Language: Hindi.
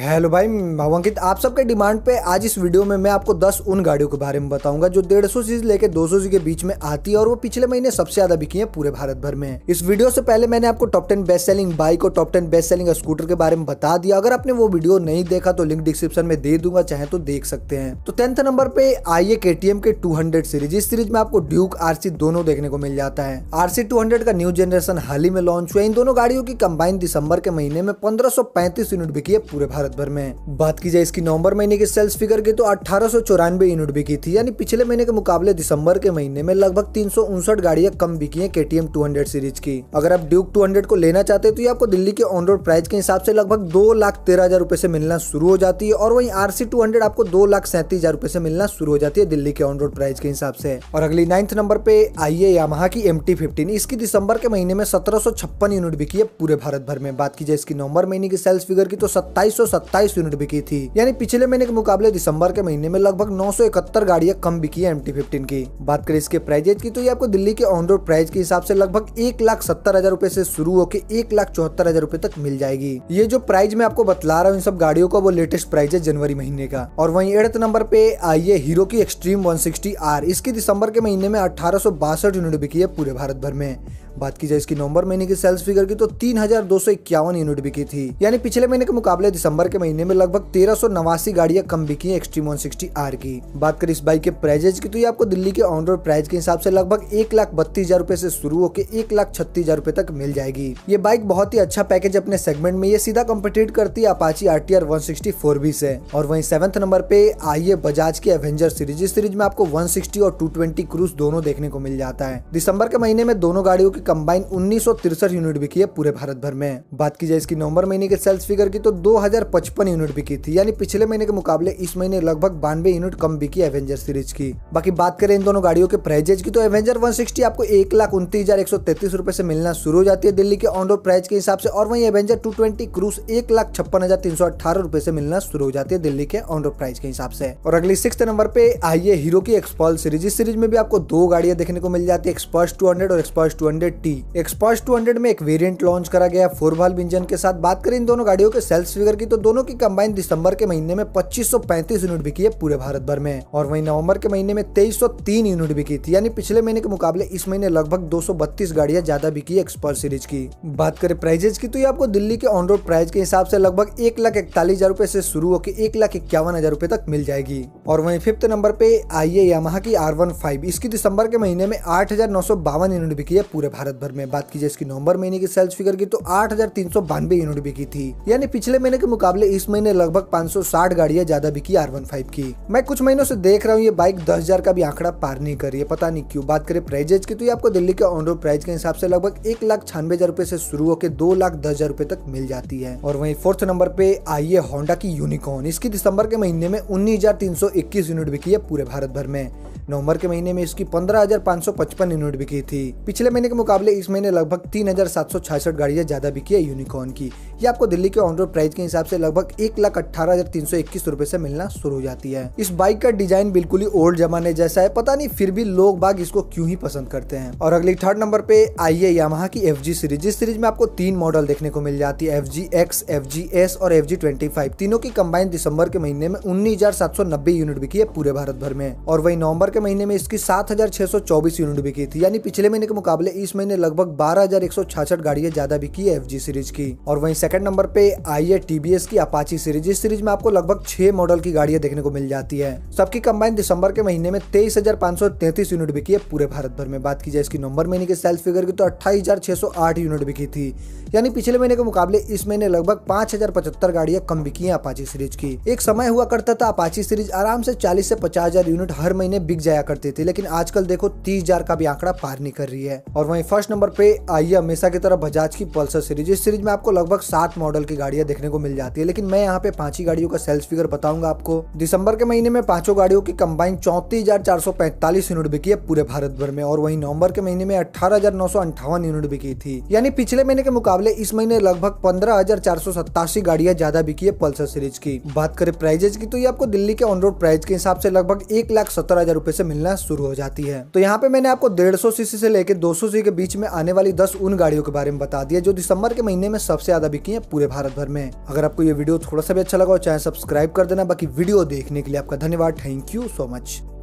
हेलो भाई भवंकित आप सबके डिमांड पे आज इस वीडियो में मैं आपको 10 उन गाड़ियों के बारे में बताऊंगा जो 150 सीज लेके 200 सौ के बीच में आती है और वो पिछले महीने सबसे ज्यादा बिकी है पूरे भारत भर में इस वीडियो से पहले मैंने आपको टॉप 10 बेस्ट सेलिंग बाइक और टॉप 10 बेस्ट सेलिंग स्कूटर के बारे में बता दिया अगर आपने वो वीडियो नहीं देखा तो लिंक डिस्क्रिप्शन में दे दूंगा चाहे तो देख सकते हैं तो टेंथ नंबर पे आइए के टी के टू सीरीज इस सीरीज में आपको ड्यूक आर दोनों देखने को मिल जाता है आरसी टू का न्यू जनरेशन हाल ही में लॉन्च हुआ इन दोनों गाड़ियों की कंबाइन दिसंबर के महीने में पंद्रह यूनिट बिकी है पूरे भारत भारत भर में बात की जाए इसकी नवंबर महीने के सेल्स फिगर की तो अठारह यूनिट बिकी थी यानी पिछले महीने के मुकाबले दिसंबर के महीने में लगभग तीन सौ उनसठ गाड़ियां कम बिकी है के टी सीरीज की अगर आप ड्यूक टू को लेना चाहते हैं तो ये आपको दिल्ली के ऑन रोड प्राइस के हिसाब से लगभग दो लाख तेरह हजार रूपए से मिलना शुरू हो जाती है और वहीं आरसी टू हंड्रेड आपको दो लाख सैंतीस हजार रूपए से मिलना शुरू हो जाती है दिल्ली के ऑन रोड प्राइस के हिसाब से और अगली नाइन्थ नंबर पे आई है यामाहा की एम टी फिफ्टीन इसकी दिसंबर के महीने में सत्रह यूनिट बिकी है पूरे भारत भर में बात की जाए इसकी नवंबर महीने की सेल्स फिगर की तो सत्ताईस सत्ताईस यूनिट बिकी थी यानी पिछले महीने के मुकाबले दिसंबर के महीने में लगभग नौ सौ इकहत्तर गाड़ियां कम बिकी है एम टी फिफ्टीन की बात करें इसके प्राइजेज की तो ये आपको दिल्ली के ऑन रोड प्राइस के हिसाब से लगभग एक लाख सत्तर हजार रूपए से शुरू होकर एक लाख चौहत्तर हजार रूपए तक मिल जाएगी ये जो प्राइस मैं आपको बतला रहा हूँ इन सब गाड़ियों का वो लेटेस्ट प्राइस है जनवरी महीने का और वही एड़थ नंबर पे आई है हीरो की एक्सट्रीम वन सिक्सटी आर इसकी दिसंबर के महीने में अठारह सौ बासठ यूनिट बिकी है पूरे भारत भर में बात की जाए इसकी नवंबर महीने की सेल्स फिगर की तो तीन यूनिट बिकी थी यानी पिछले महीने के मुकाबले दिसंबर के महीने में लगभग तेरह सौ नवासी गाड़ियां कम बिकी एक्सट्रीम वन सिक्सटी आर की बात करें इस बाइक के प्राइजेज की तो ये आपको दिल्ली के ऑन रोड प्राइस के हिसाब से लगभग एक लाख बत्तीस हजार रूपए से शुरू होकर एक लाख छत्तीस हजार रूपए तक मिल जाएगी ये बाइक बहुत ही अच्छा पैकेज अपने सेगमेंट में ये सीधा कम्पिटेट करती है Apache R T R one sixty four B से और वही सेवंथ नंबर पे आई बजाज की एवेंजर सीरीज इस सीरीज में आपको वन सिक्सटी और टू ट्वेंटी क्रूज दोनों देखने को मिल जाता है दिसंबर के महीने में दोनों गाड़ियों की कंबाइन उन्नीस यूनिट बिकी है पूरे भारत भर में बात की जाए इसकी नवंबर महीने के सेल्स फिगर की तो दो यूनिट बिकी थी यानी पिछले महीने के मुकाबले इस महीने लगभग बानवे यूनिट कम बिकी एवेंजर सीरीज की बाकी बात करें इन दोनों गाड़ियों के प्राइजेज की तो एवेंजर वन आपको एक लाख उनतीस हजार एक सौ तैतीस रूपए से मिलना शुरू हो जाती है दिल्ली के ऑन रोड प्राइस के हिसाब से और वहीं एवेंजर 220 क्रूज एक लाख छप्पन हजार तीन सौ अठारह रूपए से मिलना शुरू हो जाती है दिल्ली के ऑन रोड प्राइस के हिसाब से और अगली सिक्स नंबर पे आइए हीरो की एक्सपॉल सीरीज इस सीरीज में भी आपको दो गाड़ियां देखने को मिल जाती है एक्सपर्स टू और Xpulse two T Xpulse two में एक वेरियंट लॉन्च करा गया फोर वाल्व इंजन के साथ बात करें इन दोनों गाड़ियों के सेल्स फिगर की तो दोनों की कंबाइन दिसंबर के महीने में पच्चीस यूनिट बिकी है पूरे भारत भर में और वही नवंबर के महीने में तेईस यूनिट बिकी थी यानी पिछले महीने के मुकाबले इस महीने लगभग दो गाड़ियां ज्यादा बिकी एक्सपर्ट सीरीज की बात करें प्राइजेज की तो ये आपको दिल्ली के ऑन रोड प्राइस के हिसाब से लगभग एक लाख इकतालीस हजार रूपए ऐसी शुरू होकर एक लाख इक्यावन हजार रूपए तक मिल जाएगी और वहीं फिफ्थ नंबर पे आई है यामाहा की आर वन फाइव इसकी दिसंबर के महीने में आठ हजार नौ सौ बावन यूनिट बिकी है पूरे भारत भारत भर में बात की जाए इसकी नवंबर महीने की सेल्स फिगर की तो आठ यूनिट बिकी थी यानी पिछले महीने के मुकाबले इस महीने लगभग 560 गाड़ियां ज्यादा बिकी आर की मैं कुछ महीनों से देख रहा हूँ ये बाइक दस का भी आंकड़ा पार नहीं कर रही है पता नहीं क्यों बात करें प्राइजेज की तो ये आपको दिल्ली के ऑन रोड प्राइस के हिसाब से लगभग एक लाख छानबे हजार रूपए ऐसी शुरू होकर दो लाख दस हजार रूपए तक मिल जाती है और वहीं फोर्थ नंबर पे आई है होंडा की यूनिकॉर्न इसकी दिसंबर के महीने में उन्नीस यूनिट बिकी है पूरे भारत भर में नवंबर के महीने में इसकी पंद्रह यूनिट बिकी थी पिछले महीने के मुकाबले इस महीने लगभग तीन गाड़ियां ज्यादा बिकी है यूनिकॉर्न की ये आपको दिल्ली के ऑनरोड प्राइस के हिसाब से लगभग एक लाख अठारह हजार तीन सौ इक्कीस रूपए से मिलना शुरू हो जाती है इस बाइक का डिजाइन बिल्कुल ही ओल्ड जमाने जैसा है पता नहीं फिर भी लोग बाग इसको क्यों ही पसंद करते हैं और अगली थर्ड नंबर पे आई है यामा की एफ सीरीज इस सीरीज में आपको तीन मॉडल देखने को मिल जाती है F Z X F Z S और एफ जी ट्वेंटी फाइव तीनों की कंबाइन दिसंबर के महीने में उन्नीस हजार सात सौ नब्बे यूनिट बिकी है पूरे भारत भर में और वही नवंबर के के महीने में इसकी सात यूनिट बिकी थी यानी पिछले महीने के मुकाबले इस महीने लगभग बारह गाड़ियां ज्यादा बिकी है एफ सीरीज की और वहीं सेकंड नंबर पे आई है टीबीएस की अपाची सीरीज इस सीरीज में आपको लगभग छह मॉडल की गाड़ियां देखने को मिल जाती है सबकी कंबाइन दिसंबर के महीने में तेईस यूनिट बिकी है पूरे भारत भर में बात की जाए इसकी नंबर महीने के सेल्स फिगर की तो अट्ठाईस यूनिट बिकी थी यानी पिछले महीने के मुकाबले इस महीने लगभग पांच गाड़ियां कम बिकी है अपाची सीरीज की एक समय हुआ करता था अपाची सीरीज आराम से चालीस से पचास यूनिट हर महीने बिक जाया करती थी लेकिन आजकल देखो तीस हजार का भी आंकड़ा पार नहीं कर रही है और वहीं फर्स्ट नंबर पे आई है हमेशा की तरह बजाज की पल्सर सीरीज इस सीरीज में आपको लगभग सात मॉडल की गाड़ियां देखने को मिल जाती है लेकिन मैं यहाँ पे पांच ही गाड़ियों का सेल्स फिगर बताऊंगा आपको दिसंबर के महीने में पांचों गाड़ियों की कंबाइन चौंतीस हजार चार सौ पैंतालीस यूनिट बिकी है पूरे भारत भर में और वहीं नवंबर के महीने में अठारह हजार नौ सौ अंठावन यूनिट बिकी थी यानी पिछले महीने के मुकाबले इस महीने लगभग पंद्रह हजार चार सौ सत्तासी गाड़ियां ज्यादा बिकी है पल्सर सीरीज की बात करें प्राइजेज की तो ये आपको दिल्ली के ऑन रोड प्राइस के हिसाब से लगभग एक लाख सत्तर हजार रुपए से मिलना शुरू हो जाती है तो यहाँ पे मैंने आपको डेढ़ सीसी से लेकर दो सीसी के बीच में आने वाली दस उन गाड़ियों के बारे में बता दिया जो दिसंबर के महीने में सबसे ज्यादा बिकी है पूरे भारत भर में अगर आपको ये वीडियो थोड़ा सा भी अच्छा लगा हो चाहे सब्सक्राइब कर देना बाकी वीडियो देखने के लिए आपका धन्यवाद थैंक यू सो मच